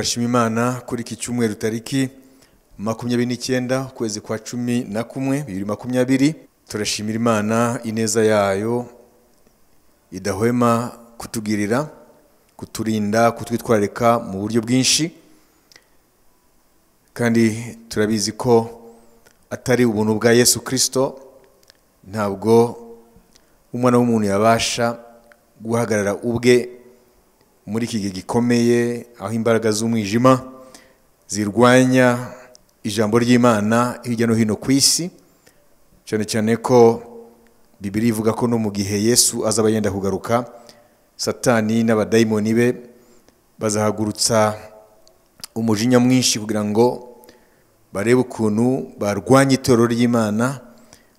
turashima imana kuri iki cyumweru tariki makumyabiri n'icyenda ukwezi kwa cumi na kumwe bibiri makumyabiri turashimira imana ineza yayo idahwema kutugirira kuturinda kutwitwararika mu buryo bwinshi kandi turabizi ko atari ubuntu bwa yesu kirisito ntabwo umwana w'umuntu yabasha guhagarara ubwe muri iki gihe gikomeye aho imbaraga z'umwijima zirwanya ijambo ry'imana hirya no hino ku isi cyane cyane ko bibiri ivuga ko no mu gihe yesu azaba yenda kugaruka satani n'abadayimoni be bazahagurutsa umujinya mwinshi kugira ngo barebe ukuntu barwanya itorero ry'imana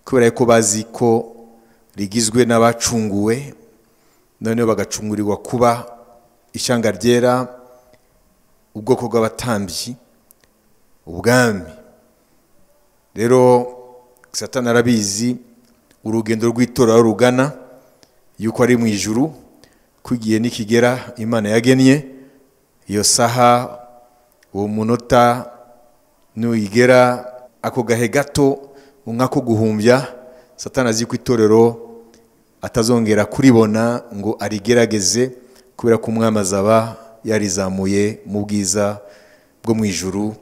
kubera ko bazi ko rigizwe n'abacunguwe noneho bagacungurirwa kuba ishyanga ryera ubwoko bw'abatambyi ubwami rero satana arabizi urugendo rw'itora rugana yuko ari mu ijuru ko igihe nikigera imana yagennye iyo saha uwo munota nuyigera ako gahe gato umwako guhumbya satana azi ko itorero atazongera kuribona ngo arigerageze kubera ko umwami azaba yarizamuye mu bwiza bwo mu ijuru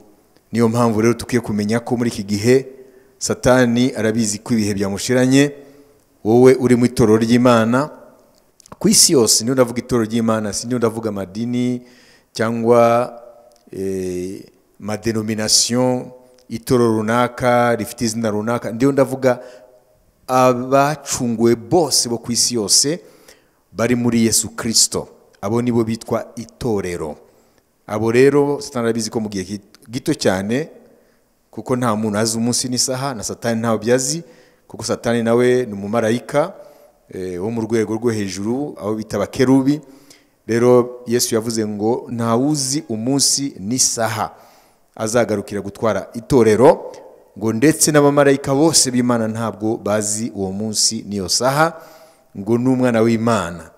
niyo mpamvu rero dukwiye kumenya ko muri iki gihe satani arabizi ko ibihe byamushiranye wowe uri mu itorero ry'imana ku isi yose niyo ndavuga itorero ry'imana si niyo ndavuga amadini cyangwa amadenominasiyo eh, itorero runaka rifite izina runaka ndiyo ndavuga abacunguwe bose bo ku isi yose bari muri yesu kirisito abo nibo bitwa itorero abo rero sitarabizi ko mu gihe gito cyane kuko nta muntu azi umunsi n'isaha na satani ntawe byazi kuko satani nawe ni umumarayika eh, wo mu rwego rwo hejuru aho bita abakerubi rero yesu yavuze ngo ntawuzi umunsi n'isaha azagarukira gutwara itorero ngo ndetse n'abamarayika bose b'imana ntabwo bazi uwo munsi n'iyo saha ngo ni w'imana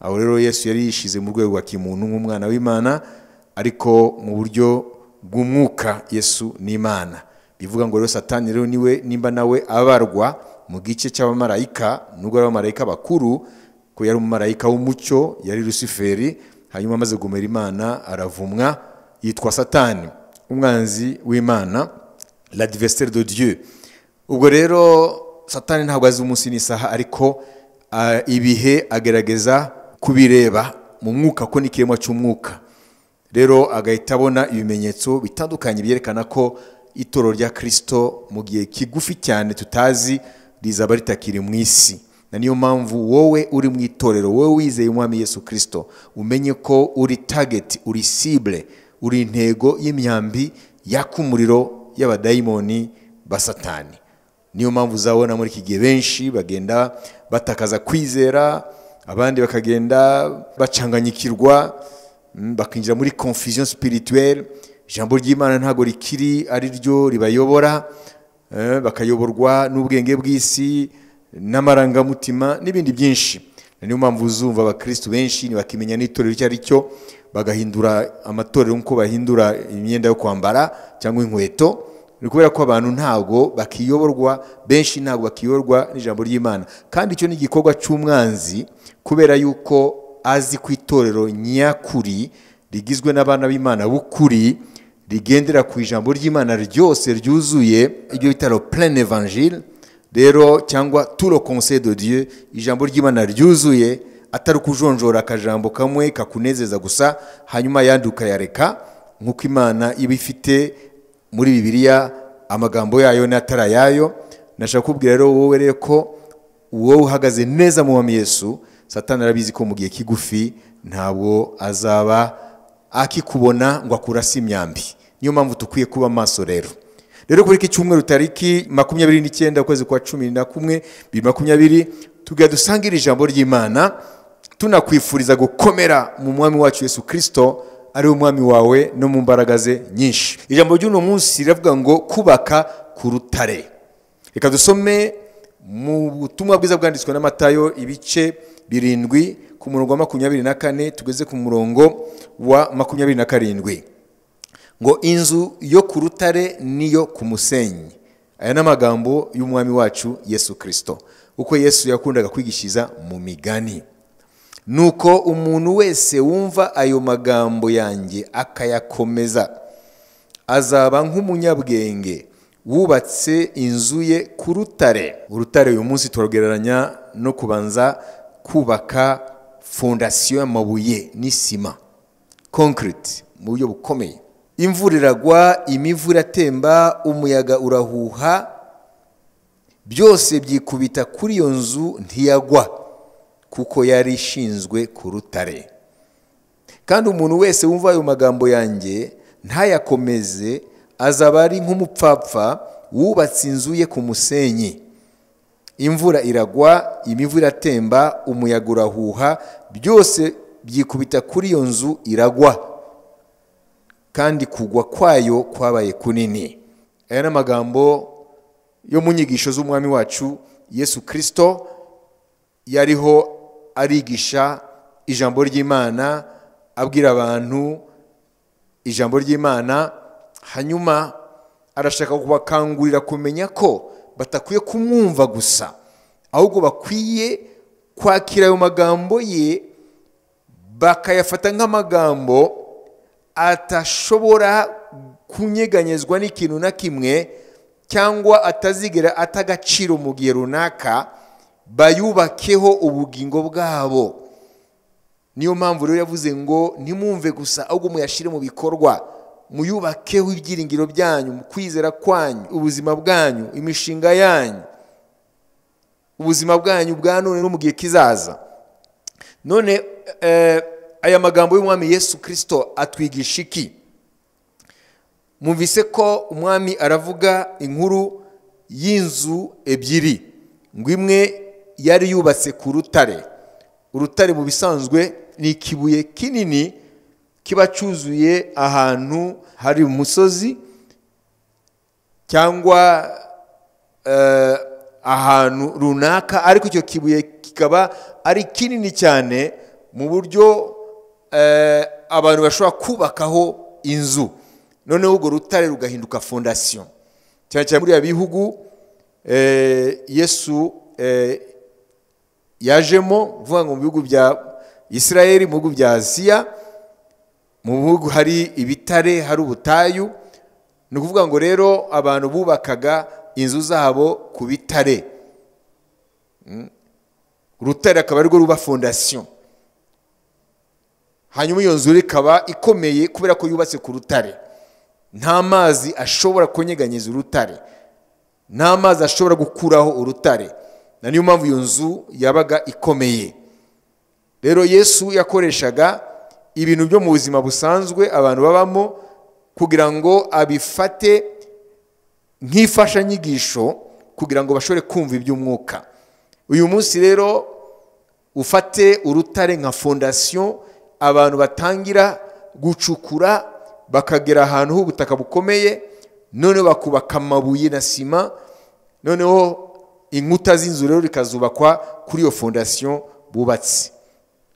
aho rero yesu yari yishyize mu rwego rwa kimuntu nk'umwana w'imana ariko mu buryo bw'umwuka yesu n'imana bivuga ngo rero satani rero niwe nimba nawe abarwa mu gice cy'abamarayika nubwo ari abamarayika bakuru ko yari umumarayika w'umucyo yari rusiferi hanyuma amaze gumera imana aravumwa yitwa satani umwanzi w'imana l'adversaire de dieu ubwo rero satani ntabwo azi umunsi n'isaha ariko ah, ibihe agerageza kubireba mu mwuka ko n'ikiremwa cy'umwuka rero agahita abona ibimenyetso bitandukanye byerekana ko itoro rya kirisito mu gihe kigufi cyane tutazi rizaba ritakiri mu isi na niyo mpamvu wowe uri mu itorero wowe wizeye umwami Yesu kirisito umenye ko uri tageti uri sibure uri intego y'imyambi yaka umuriro y'abadayimoni basatani niyo mpamvu uzabona muri iki gihe benshi bagenda batakaza kwizera abandi bakagenda bacanganyikirwa mm, bakinjira muri confusion spirituelle ijambo ry'imana ntabwo rikiri ari ryo ribayobora eh, bakayoborwa n'ubwenge bw'isi n'amarangamutima n'ibindi byinshi niyo mpamvu uzumva abakirisitu benshi ntibakimenya n'itorero icyo ari cyo bagahindura amatorero nk'uko bahindura imyenda yo kwambara cyangwa inkweto ni kubera ko abantu ntabwo bakiyoborwa benshi ntabwo bakiyoborwa n'ijambo ry'imana kandi icyo ni igikorwa cy'umwanzi kubera yuko azi ku itorero nyakuri rigizwe n'abana b'imana b'ukuri rigendera ku ijambo ry'imana ryose ryuzuye ibyo bitaro purene evanjire rero cyangwa turo conseil de dieu ijambo ry'imana ryuzuye atari ukujonjora akajambo kamwe kakunezeza gusa hanyuma ayandi ukayareka nk'uko imana iba ifite muri bibiliya amagambo yayo n'atari ayayo nashaka kubwira rero wowe rero ko wowe uhagaze neza mu Yesu satani arabizi ko mu gihe kigufi ntabwo azaba akikubona ngo akurase imyambi niyo mpamvu dukwiye kuba maso rero rero kuri iki cyumweru tariki makumyabiri n'icyenda ukwezi kwa cumi na kumwe bibiri makumyabiri tugahita dusanga ijambo ry'imana tunakwifuriza gukomera mu mwami wacu Yesu kirisito ari umwami wawe no mu mbaraga ze nyinshi ijambo ry'uno munsi riravuga ngo kubaka ku rutare reka dusome mu butumwa bwiza bwanditswe n'amatayo ibice birindwi ku murongo wa makumyabiri na kane tugeze ku murongo wa makumyabiri na karindwi ngo inzu yo ku rutare n'iyo ku musenyi aya ni amagambo y'umwami wacu yesu kirisito uko yesu yakundaga kwigishiza mu migani nuko umuntu wese wumva ayo magambo yanjye akayakomeza azaba nk'umunyabwenge wubatse inzu ye ku rutare urutare uyu munsi turarwereranya no kubanza kubaka fondasiyo y'amabuye n'isima concrete mu buryo bukomeye imvura iragwa imivu iratemba umuyaga urahuha byose byikubita kuri iyo nzu ntiyagwa kuko yari ishinzwe ku rutare kandi umuntu wese wumva ayo magambo yanjye ntayakomeze azaba ari nk'umupfapfa wubatse inzu ye ku musenyi imvura iragwa imivu iratemba umuyaga urahuha byose byikubita kuri iyo nzu iragwa kandi kugwa kwayo kwabaye kunini aya ni amagambo yo mu nyigisho z'umwami wacu yesu kirisito yariho arigisha ijambo ry'imana abwira abantu ijambo ry'imana hanyuma arashaka kubakangurira kumenya ko batakwiye kumwumva gusa ahubwo bakwiye kwakira ayo magambo ye bakayafata nk'amagambo atashobora kunyeganyezwa n'ikintu na kimwe cyangwa atazigera atagaciro mu gihe runaka bayubakeho ubugingo bwabo niyo mpamvu rero yavuze ngo ntimwumve gusa ahubwo muyashyire mu bikorwa muyubakeho ibyiringiro byanyu mu kwizera kwanyu ubuzima bwanyu imishinga yanyu ubuzima bwanyu bwa none no mu gihe kizaza none eh, aya magambo y'umwami yesu kirisito atwigisha iki mumvise ko umwami aravuga inkuru y'inzu ebyiri ngo imwe yari yubatse ku rutare urutare mu bisanzwe ni ikibuye kinini kiba cyuzuye ahantu hari umusozi cyangwa eh, ahantu runaka ariko icyo kibuye kikaba ari kinini cyane mu buryo eh, abantu bashobora kubakaho inzu noneho urwo rutare rugahinduka fondasiyo cyane cyane muri biriya bihugu eh, yesu yajemo vuba ngo mu bihugu bya Isirayeli, mu bihugu bya aziya mu bihugu hari ibitare hari ubutayu ni ukuvuga ngo rero abantu bubakaga inzu zabo ku bitare urutare hmm? akaba arirwo ruba fondasiyo hanyuma iyo nzu ikaba ikomeye kubera ko yubatse ku rutare nta mazi ashobora kunyeganyiza urutare nta mazi ashobora gukuraho urutare na niyo mpamvu iyo nzu yabaga ikomeye rero yesu yakoreshaga ibintu byo mu buzima busanzwe abantu babamo kugira ngo abifate nkifashanyigisho kugira ngo bashobore kumva iby'umwuka uyu munsi rero ufate urutare nka fondasiyo abantu batangira gucukura bakagera ahantu h'ubutaka bukomeye noneho bakubaka amabuye na sima noneho inkuta z'inzu rero rikazubakwa kuri iyo fondasiyo bubatse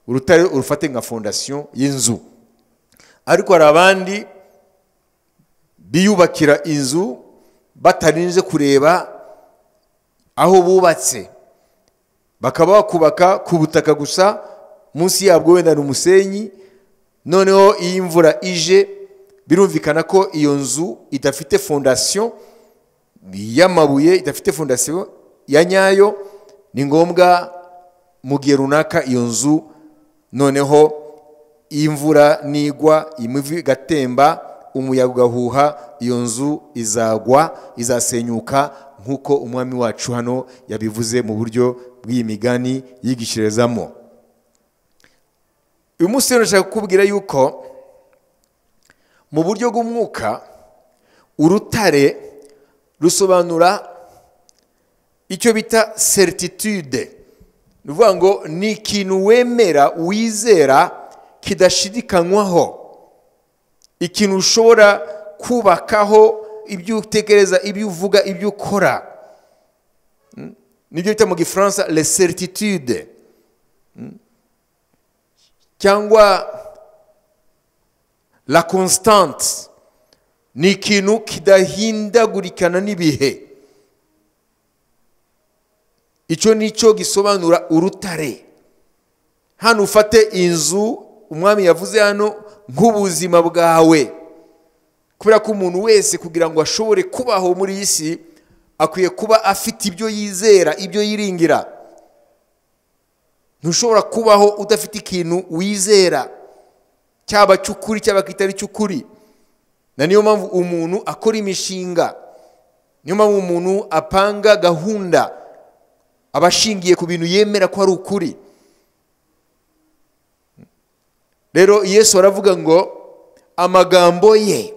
urutare urufate nka fondasiyo y'inzu ariko hari abandi biyubakira inzu batarinze kureba aho bubatse bakaba bakubaka ku butaka gusa munsi yabwo wenda ni umusenyi noneho iyo imvura ije birumvikana ko iyo nzu idafite fondasiyo y'amabuye idafite fondasiyo ya nyayo ni ngombwa mu gihe runaka iyo nzu noneho imvura nigwa imivu igatemba umuyaga ugahuha iyo nzu izagwa izasenyuka nk'uko umwami wacu hano yabivuze mu buryo bw'iyi migani yigishirizamo uyu munsi rero nashaka kukubwira yuko mu buryo bw'umwuka urutare rusobanura icyo bita certitude ni ukuvuga ngo ni ikintu wemera wizera kidashidikanywaho ikintu ushobora kubakaho ibyo utekereza ibyo uvuga ibyo ukora nibyo bita mu gifaransa le certitude cyangwa la constante ni ikintu kidahindagurikana n'ibihe icyo ni cyo gisobanura urutare hano ufate inzu umwami yavuze hano nk'ubuzima bwawe kubera ko umuntu wese kugira ngo ashobore kubaho muri iyi si akwiye kuba afite ibyo yizera ibyo yiringira ntushobora kubaho udafite ikintu wizera cyaba cy'ukuri cyaba kitari cy'ukuri na niyo mpamvu umuntu akora imishinga niyo mpamvu umuntu apanga gahunda abashingiye ku bintu yemera ko ari ukuri rero yesu aravuga ngo amagambo ye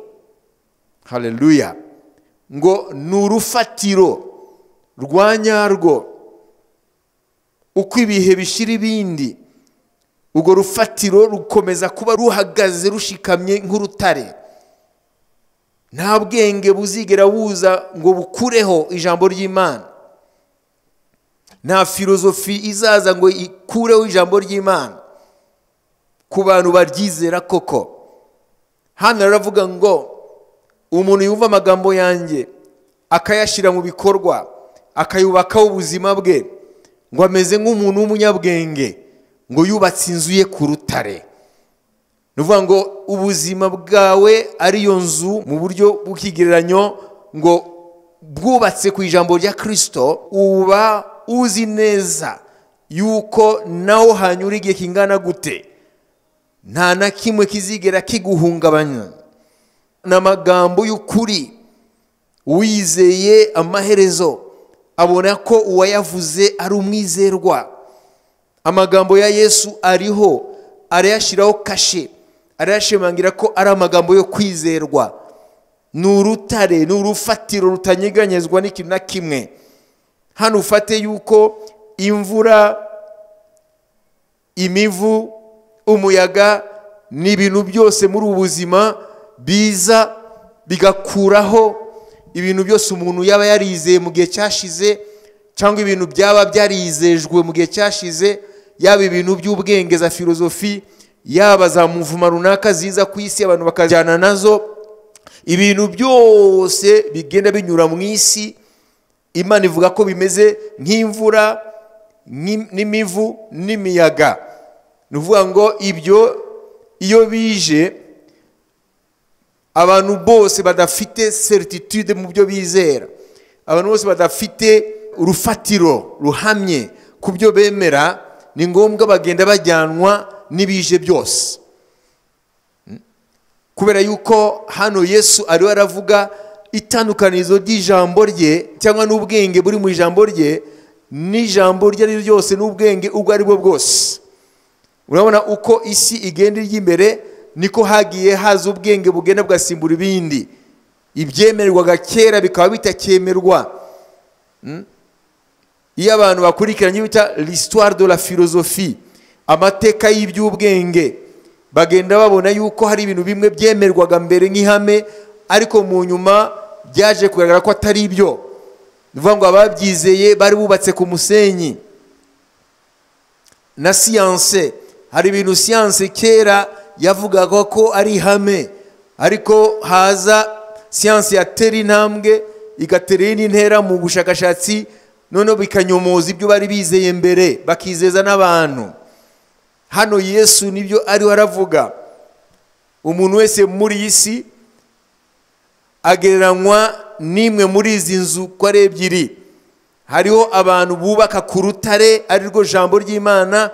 hareruya ngo ni urufatiro rwa nyarwo uko ibihe bishyira ibindi urwo rufatiro rukomeza kuba ruhagaze rushikamye nk'urutare nta bwenge buzigera buza ngo bukureho ijambo ry'imana nta filozofi izaza ngo ikureho ijambo ry'imana ku bantu baryizera koko hano aravuga ngo umuntu yumva amagambo yanjye akayashyira mu bikorwa akayubakaho ubuzima bwe ngo ameze nk'umuntu w'umunyabwenge ngo yubatse inzu ye ku rutare ni ukuvuga ngo ubuzima bwawe ariyo nzu mu buryo bw'ikigereranyo ngo bwubatse ku ijambo rya kirisito uba uzi neza yuko nawe hanyura igihe kingana gute nta na kimwe kizigera kiguhungabanya ni amagambo y'ukuri wizeye amaherezo abona ko uwayavuze ari umwizerwa amagambo ya yesu ariho arayashyiraho kashe arayashimangira ko ari amagambo yo kwizerwa ni urutare ni urufatiro rutanyeganyezwa n'ikintu na kimwe hano ufate yuko imvura imivu umuyaga ni ibintu byose muri ubu buzima biza bigakuraho ibintu byose umuntu yaba yarizeye mu gihe cyashize cyangwa ibintu byaba byarizejwe mu gihe cyashize yaba ibintu by'ubwenge za filozofi yaba za muvuma runaka ziza ku isi abantu bakajyana nazo ibintu byose bigenda binyura mu isi imana ivuga ko bimeze nk'imvura n'imivu n'imiyaga ni ukuvuga ngo ibyo iyo bije abantu bose badafite serititude mu byo bizera abantu bose badafite urufatiro ruhamye ku byo bemera ni ngombwa bagenda bajyanwa n'ibije byose hmm? kubera yuko hano yesu ariwe aravuga itandukanirizo ry'ijambo rye cyangwa n'ubwenge buri mu ijambo rye n'ijambo iryo ari ryo ryose n'ubwenge ubwo ari bwo bwose urabona uko isi igenda irya imbere niko hagiye haza ubwenge bugenda bugasimbura ibindi ibyemerwaga kera bikaba bitakemerwa hmm? iyo abantu bakurikiranye bita l'histoire de la philosophie amateka y'iby'ubwenge bagenda babona yuko hari ibintu bimwe byemerwaga mbere nk'ihame ariko mu nyuma byaje kugaragara ko atari byo ni ngo ababyizeye bari bubatse ku musenyi na siyanse hari ibintu siyanse kera yavugaga ko ari ihame ariko haza siyanse yatera intambwe igatera iyindi ntera mu bushakashatsi noneho bikanyomoza ibyo bari bizeye mbere bakizeza n'abantu hano yesu nibyo ariho aravuga umuntu wese muri iyi si agereranywa n'imwe muri izi nzu ko ari ebyiri hariho abantu bubaka ku rutare ari rwo jambo ry'imana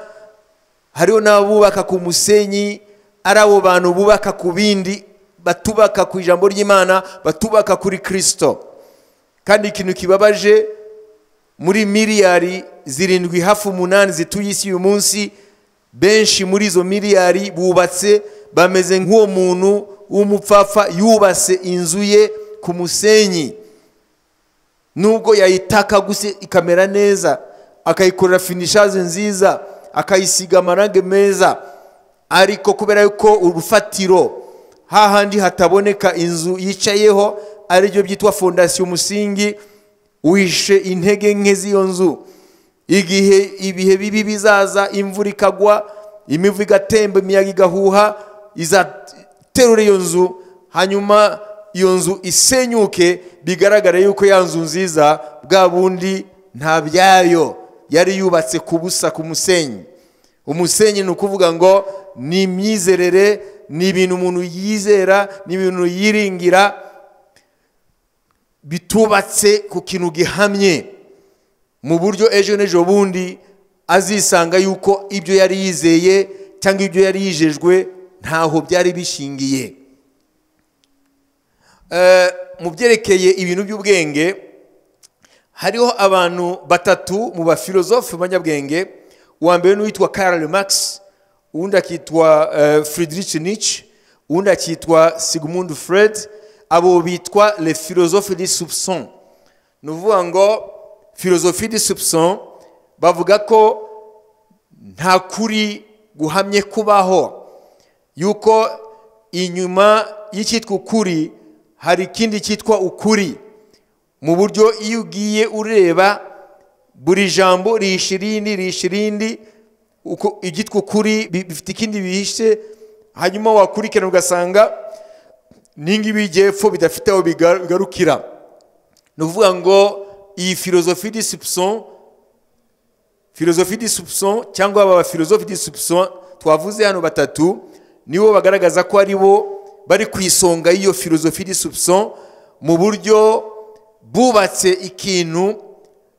hariho n'abubaka ku musenyi ari abo bantu bubaka ku bindi batubaka ku ijambo ry'imana batubaka kuri kirisito kandi ikintu kibabaje muri miliyari zirindwi hafi umunani zituye isi uyu munsi benshi muri izo miliyari bubatse bameze nk'uwo muntu w'umupfapfa yubase inzu ye ku musenyi nubwo yayitaka gusa ikamera neza akayikorera finishaje nziza akayisiga amarange meza ariko kubera yuko urufatiro hahandi hataboneka inzu yicayeho aribyo byitwa fondasiyo umusingi wishe intege nke z'iyo nzu igihe ibihe bibi bizaza imvura ikagwa imivu igatemba imiyaga igahuha uterura iyo nzu hanyuma iyo nzu isenyuke bigaragara yuko ya nzu nziza bwa bundi nta byayo yari yubatse ku busa ku musenyi umusenyi ni ukuvuga ngo ni imyizerere ni ibintu umuntu yizera ni ibintu yiringira bitubatse ku kintu gihamye mu buryo ejo n'ejo bundi azisanga yuko ibyo yari yizeye cyangwa ibyo yari yijejwe ntaho byari bishingiye eh, mu byerekeye ibintu by'ubwenge hariho abantu batatu mu bafilozofe b'abanyabwenge uwa mbere n'uwitwa karl max uwundi akitwa eh, friedrich Nietzsche uwundi akitwa sigmund fred abo bitwa le philosophe du soupçon ni ukuvuga ngo philosophe du soupçon bavuga ko nta kuri guhamye kubaho yuko inyuma y'icyitwa ukuri hari ikindi cyitwa ukuri mu buryo iyo ugiye ureba buri jambo rihishe irindi rihishe irindi ibyitwa ukuri bifite ikindi bihishe hanyuma wakurikirana ugasanga n'ingibi bijya bidafite aho bigarukira ni ukuvuga ngo iyi filozofi di filozofi di cyangwa aba bafilozofi di twavuze hano batatu nibo bagaragaza ko ari bo bari ku isonga y'iyo filozofi disupson mu buryo bubatse ikintu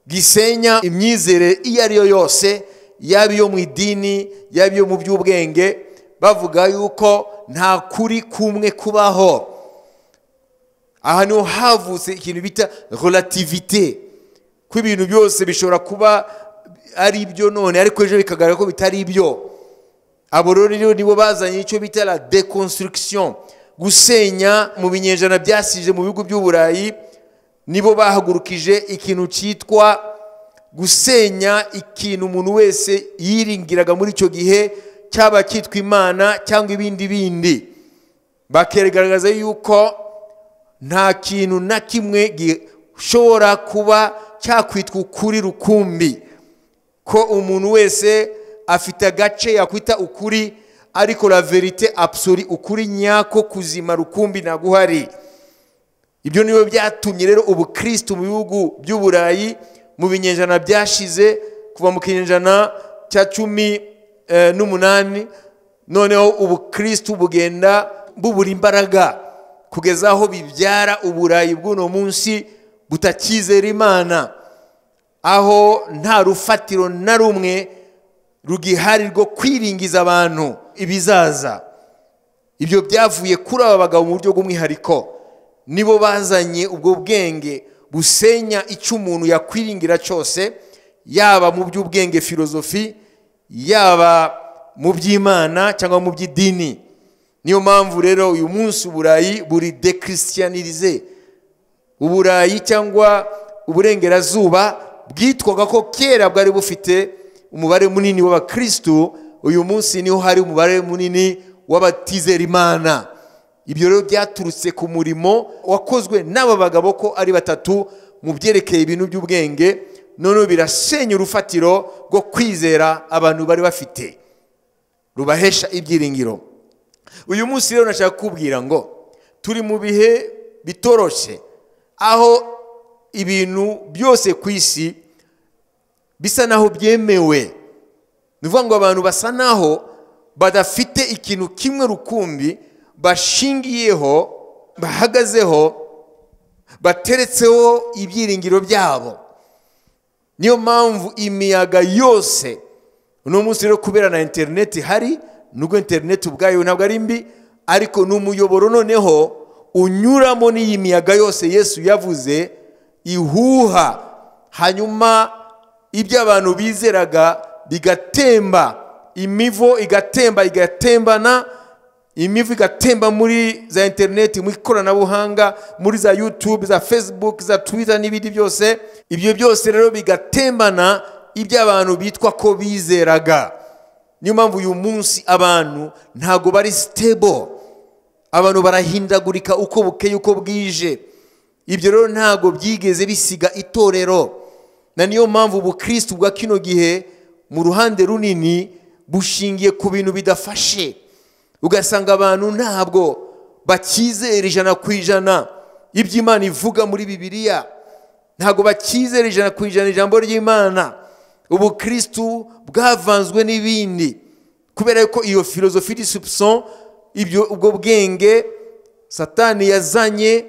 gisenya imyizere iyo ari yo yose yaba iyo mu idini yaba iyo mu by'ubwenge bavuga yuko nta kuri kumwe kubaho aha niho havutse ikintu bita relativite ko ibintu byose bishobora kuba ari byo none ariko ejo bikagaragara ko bitari byo aborori nibo bazanye icyo bitara la deconstruction gusenya mu binyejana byasije mu bihugu by'uburayi nibo bahagurukije ikintu cyitwa gusenya ikintu umuntu wese yiringiraga muri icyo gihe cyaba cyitwa imana cyangwa ibindi bindi bakigaragaza yuko nta kintu na kimwe gishobora kuba cyakwitwa ukuri rukumbi ko umuntu wese afite agace yakwita ukuri ariko la verite abusuri ukuri nyako kuzima rukumbi naguhari ibyo nibo byatumye rero ubukirisitu mu bihugu by'uburayi mu binyejana byashize kuva mu kinyejana cya cumi eh, n'umunani noneho ubukirisitu bugenda bubura imbaraga kugeza aho bibyara uburayi bw'uno munsi butakizera imana aho nta rufatiro na rumwe rugihari rwo kwiringiza abantu ibizaza ibyo byavuye kuri aba bagabo mu buryo bw'umwihariko nibo bazanye ubwo bwenge busenya icyo umuntu yakwiringira cyose yaba mu by'ubwenge filozofi yaba mu by'imana cyangwa mu by'idini niyo mpamvu rero uyu munsi uburayi buri dekirisiyanirize uburayi cyangwa uburengerazuba bwitwaga ko kera bwari bufite umubare munini w'abakirisitu uyu munsi niho hari umubare munini w'abatizera imana ibyo rero byaturutse ku murimo wakozwe n'aba bagabo ko ari batatu mu byerekeye ibintu by'ubwenge noneho birasenya urufatiro rwo kwizera abantu bari bafite rubahesha ibyiringiro uyu munsi rero nashaka kubwira ngo turi mu bihe bitoroshye aho ibintu byose ku isi bisa naho byemewe ni ukuvuga ngo abantu basa naho badafite ikintu kimwe rukumbi bashingiyeho bahagazeho bateretseho ibyiringiro byabo niyo mpamvu imiyaga yose uno munsi rero kubera na interineti hari nubwo interineti ubwayo ntabwo ari mbi ariko ni umuyoboro noneho unyuramo n'iyi miyaga yose yesu yavuze ihuha hanyuma ibyo abantu bizeraga bigatemba imivo igatemba igatembana imivu igatemba muri za interineti muri ikoranabuhanga muri za yutube za fesibuke za twita n'ibindi byose ibyo byose rero bigatembana ibyo abantu bitwa ko bizeraga niyo mpamvu uyu munsi abantu ntabwo bari sitebo abantu barahindagurika uko bukeye uko bwije ibyo rero ntabwo byigeze bisiga itorero na niyo mpamvu ubukristo bwa kino gihe mu ruhande runini bushingiye ku bintu bidafashe ugasanga abantu ntabwo bakizera ijana ku ijana ibyo imana ivuga muri bibiliya ntabwo bakizera ijana ku ijana ijambo ry'imana ubukristo bwavanzwe n'ibindi kubera ko iyo filozofi disipson ibyo ubwo bwenge satani yazanye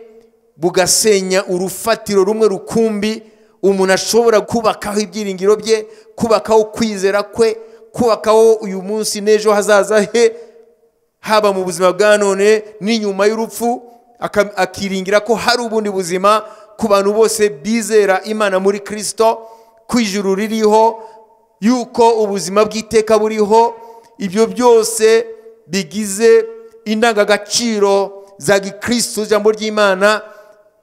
bugasenya urufatiro rumwe rukumbi umuntu ashobora kubakaho ibyiringiro bye kubakaho kwizera kwe kubakaho uyu munsi n'ejo hazaza he haba mu buzima bwa none n'inyuma y'urupfu akiringira ko hari ubundi buzima ku bantu bose bizera imana muri kirisito ku ijuru ririho yuko ubuzima bw'iteka buriho ibyo byose bigize indangagaciro za gikirisitu ijambo ry'imana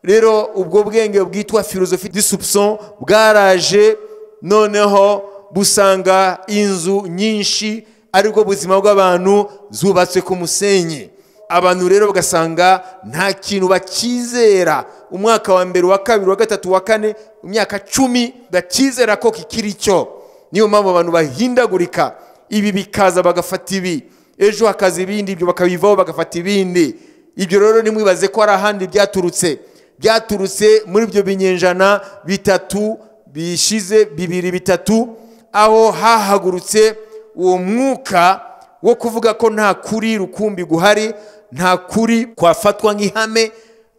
rero ubwo bwenge bwitwa filozofi disupson bwaraje noneho busanga inzu nyinshi aribwo buzima bw'abantu zubatswe ku musenyi abantu rero bagasanga nta kintu bakizera umwaka wa mbere wa kabiri wa gatatu wa kane mu cumi bakizera ko kikiri cyo niyo mpamvu abantu bahindagurika ibi bikaza bagafata ibi ejo hakaza ibindi ibyo bakabivaho bagafata ibindi ibyo rero nimwibaze ko hari ahandi byaturutse byaturutse muri ibyo binyenjana bitatu bishize bibiri bitatu aho hahagurutse uwo mwuka wo kuvuga ko nta kuri rukumbi guhari nta kuri kwafatwa nk'ihame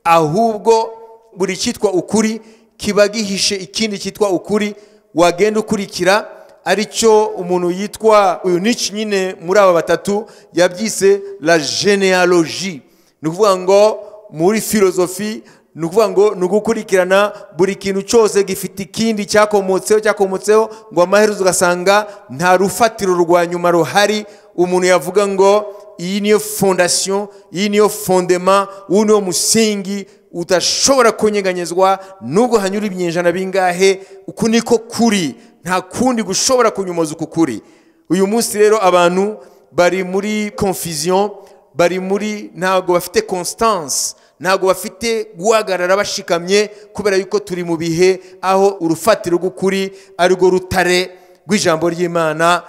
ahubwo buri cyitwa ukuri kiba gihishe ikindi cyitwa ukuri wagenda ukurikira aricyo umuntu yitwa uyu niki nyine muri aba batatu yabyise la genealogie ni ukuvuga ngo muri filozofi ni ukuvuga ngo ni ugukurikirana buri kintu cyose gifite ikindi cyakomotseho cyakomotseho ngo amaherezo ugasanga nta rufatiro rwa nyuma ruhari umuntu yavuga ngo iyi niyo fondasiyo iyi niyo fondema uyu niwo musingi udashobora kunyeganyezwa nubwo hanyura ibinyejana bingahe uku niko kuri nta kundi gushobora kunyomoza uku kuri uyu munsi rero abantu bari muri confusion bari muri ntabwo bafite constance ntabwo bafite guhagarara bashikamye kubera yuko turi mu bihe aho urufatiro rw'ukuri arirwo rutare rw'ijambo ry'imana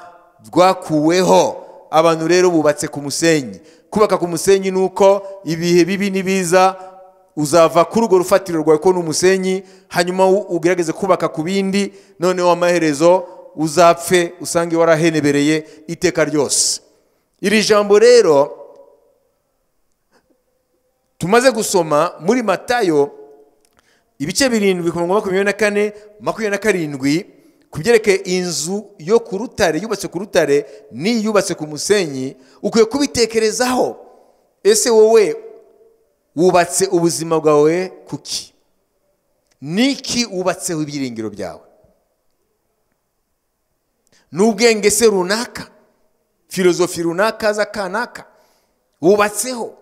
rwakuweho abantu rero bubatse ku musenyi kubaka ku musenyi ni uko ibihe bibi n'ibiza uzava kuri urwo rufatiro rwawe ko ni umusenyi hanyuma ugerageze kubaka ku bindi noneho amaherezo uzapfe usange warahenebereye iteka ryose iri jambo rero tumaze gusoma muri matayo ibice birindwi ku mirongo makumyabiri na kane makumyabiri na karindwi ku byerekeye inzu yo ku rutare yubatse ku rutare n'iyubatse ku musenyi ukwiye kubitekerezaho ese wowe wubatse ubuzima bwawe kuki niki wubatseho ibyiringiro byawe n'ubwenge se runaka filozofi runaka z'akanaka wubatseho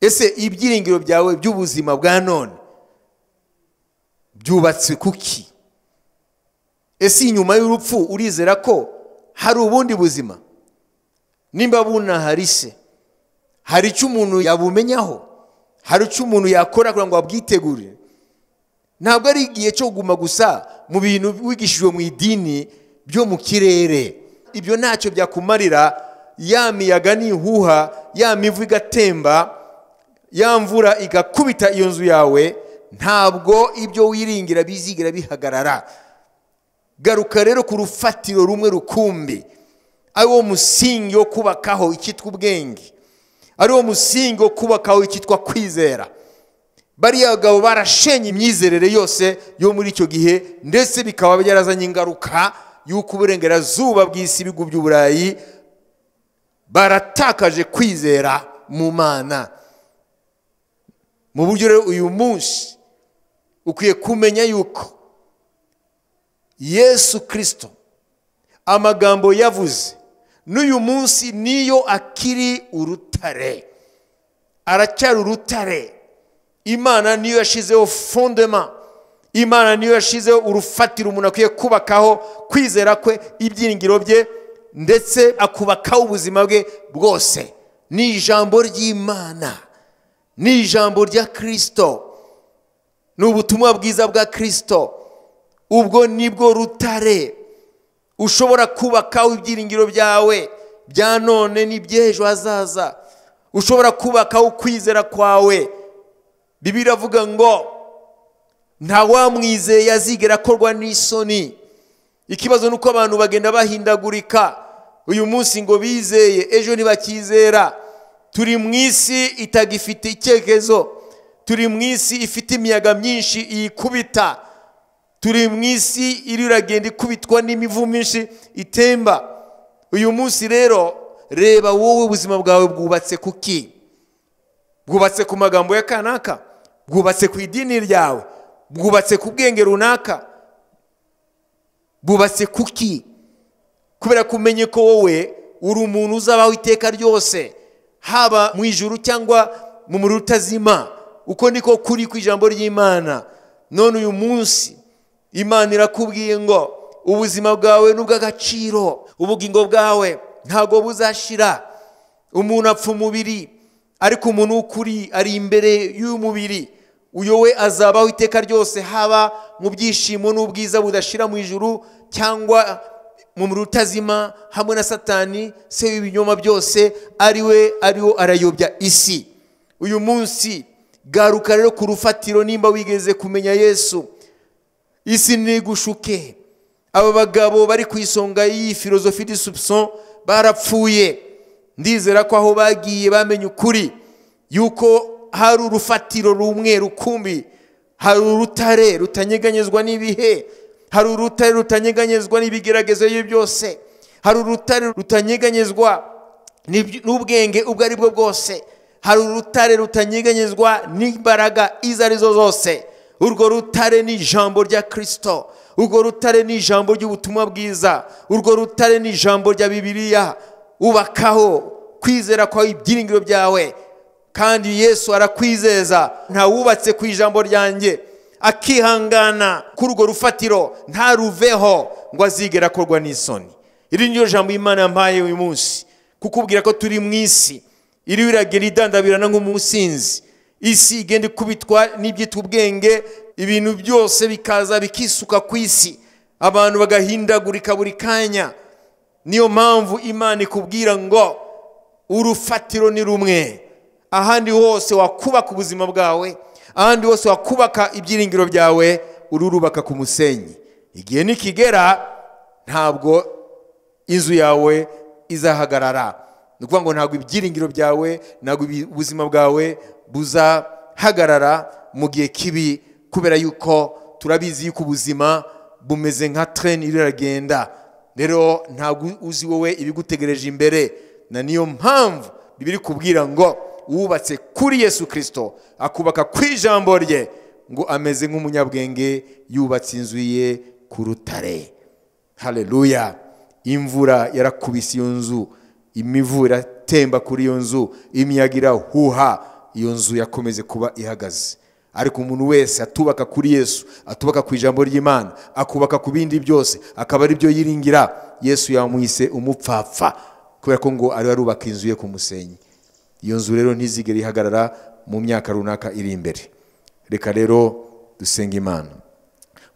ese ibyiringiro byawe by'ubuzima bwa none byubatse kuki ese inyuma y'urupfu urizera ko hari ubundi buzima nimba bunahari se hari icyo umuntu yabumenyaho hari icyo umuntu yakora kugira ngo abwitegurire ntabwo ari igihe cyo kuguma gusa mu bintu wigishijwe mu idini byo mu kirere ibyo ntacyo byakumarira ya miyaga n'ihuha ya mivu igatemba ya mvura igakubita iyo nzu yawe ntabwo ibyo wiringira bizigira bihagarara garuka rero ku rufatiro rumwe rukumbi ari wo musingi wo kubakaho icyitwa ubwenge ari wo musingi wo kubakaho icyitwa kwizera bariya bagabo barashenye imyizerere yose yo muri icyo gihe ndetse bikaba byarazanye ingaruka y'uko uburengerazuba bw'isi ibihugu by'uburayi baratakaje kwizera mu mana mu buryo rero uyu munsi ukwiye kumenya yuko yesu kirisito amagambo yavuze n'uyu munsi niyo akiri urutare aracyari urutare imana niyo yashyizeho fondema imana niyo yashyizeho urufatiro umuntu akwiye kubakaho kwizera kwe ibyiringiro bye ndetse akubakaho ubuzima bwe bwose ni ijambo ry'imana ni ijambo rya kirisito ni ubutumwa bwiza bwa kirisito ubwo nibwo rutare ushobora kubakaho ibyiringiro byawe bya none n'iby'ejo hazaza ushobora kubakaho ukwizera kwawe bibi avuga ngo nta wamwizeye azigera akorwa n'isoni ikibazo ni uko abantu bagenda bahindagurika uyu munsi ngo bizeye ejo ntibakizera turi mu isi itagifite icyerekezo turi mu isi ifite imiyaga myinshi iyikubita turi mu isi iri uragenda ikubitwa n'imivu myinshi itemba uyu munsi rero reba wowe ubuzima bwawe bwubatse ku ki bwubatse ku magambo ya kanaka bwubatse ku idini ryawe bwubatse ku bwenge runaka bwubatse ku ki kubera ko ko wowe uri umuntu uzabaho iteka ryose haba mu ijuru cyangwa mu muriro utazima uko niko kuri ku ijambo ry'imana none uyu munsi imana irakubwiye ngo ubuzima bwawe ni ubugingo bwawe ntabwo buzashira umuntu apfa umubiri ariko umuntu w'ukuri ari imbere y'umubiri uyu we azabaho iteka ryose haba mu byishimo n'ubwiza budashira mu ijuru cyangwa mu rutazima hamwe na satani se w'ibinyoma byose ari we ariho arayobya isi uyu munsi garuka rero ku rufatiro nimba wigeze kumenya yesu isi ntigushuke aba bagabo bari ku isonga y'iyi filozofi di supson barapfuye ndizera ko aho bagiye bamenya ukuri yuko hari urufatiro rumwe rukumbi hari urutare rutanyeganyezwa n'ibihe hari urutare rutanyeganyezwa n'ibigeragezo ye byose hari urutare rutanyeganyezwa n'ubwenge ubwo ari bwo bwose hari urutare rutanyeganyezwa n'imbaraga izo ari zo zose urwo rutare ni ijambo rya kirisito urwo rutare ni ijambo ry'ubutumwa bwiza urwo rutare ni ijambo rya bibiliya ubakaho kwizera kwawe ibyiringiro byawe kandi yesu arakwizeza ntawubatse ku ijambo ryanjye akihangana kuri urwo rufatiro ntaruveho ngo azigere akorwa n'isoni iri niyo jambo y'imana yampaye uyu munsi kukubwira ko turi mu isi iri wiragira idandabirana nk'umusinzi isi igenda ikubitwa n'ibyitwa ubwenge ibintu byose bikaza bikisuka ku isi abantu bagahindagurika buri kanya niyo mpamvu imana ikubwira ngo urufatiro ni rumwe ahandi hose wakubaka ubuzima bwawe ahandi hose wakubaka ibyiringiro byawe ururubaka ku musenyi igihe nikigera ntabwo inzu yawe izahagarara ni ukuvuga ngo ntabwo ibyiringiro byawe ntabwo ubuzima bwawe buzahagarara mu gihe kibi kubera yuko turabizi yuko ubuzima bumeze nka tereni iriragenda rero ntabwo uzi wowe ibigutegereje imbere na niyo mpamvu bibiri kubwira ngo wubatse kuri yesu kirisito akubaka ku ijambo rye ngo ameze nk'umunyabwenge yubatse inzu ye ku rutare hareruya imvura yarakubise iyo nzu imivura iratemba kuri iyo nzu imiyaga irahuha iyo nzu yakomeze kuba ihagaze ariko umuntu wese atubaka kuri yesu atubaka ku ijambo ry'imana akubaka ku bindi byose akaba ari byo yiringira yesu yamuhise umupfapfa kubera ko ngo ari arubaka inzu ye ku musenyi iyo nzu rero ntizigere ihagarara mu myaka runaka iri imbere reka rero dusenga imana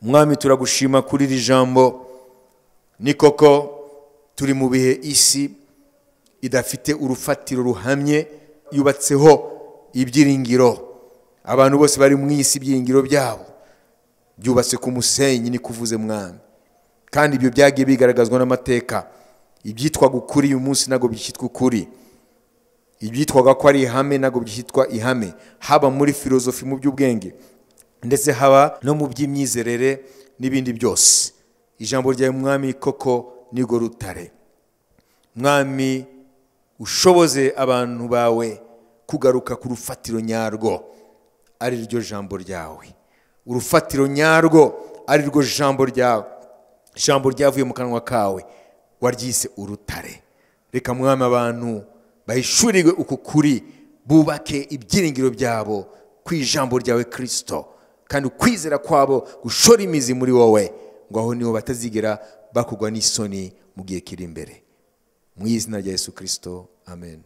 umwami turagushima kuri iri jambo ni koko turi mu bihe isi idafite urufatiro ruhamye yubatseho ibyiringiro abantu bose bari mu isi ibyiringiro byabo byubatse ku musenyi ni kuvuze mwami kandi ibyo byagiye bigaragazwa n'amateka ibyitwaga ukuri uyu munsi ntabwo bishyitwa ukuri ibyitwaga ko ari ihame ntabwo byitwa ihame haba muri filozofi mu by'ubwenge ndetse haba no mu by'imyizerere n'ibindi byose ijambo rya mwami koko nigo rutare mwami ushoboze abantu bawe kugaruka ku rufatiro nyarwo ari ryo jambo ryawe urufatiro nyarwo ari rwo jambo ryawe ijambo ryavuye mu kanwa kawe waryise urutare reka mwami abantu bayishurirwe uku kuri bubake ibyiringiro byabo ku ijambo ryawe kirisito kandi ukwizera kwabo gushora imizi muri wowe ngo aho niho batazigera bakugwa n'isoni mu gihe kiri imbere mu izina rya Yesu kirisito amen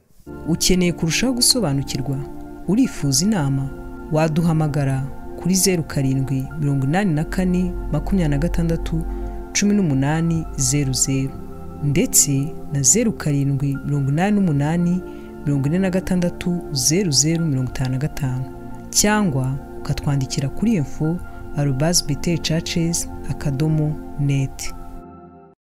ukeneye kurushaho gusobanukirwa urifuza inama waduhamagara kuri zeru karindwi mirongo inani na kane makumyabiri na gatandatu cumi n'umunani zeru zeru ndetse na zeru karindwi mirongo inani n'umunani mirongo ine na gatandatu zeru zeru mirongo itanu na gatanu cyangwa ukatwandikira kuri info arobazi biteri cacezi akadomo neti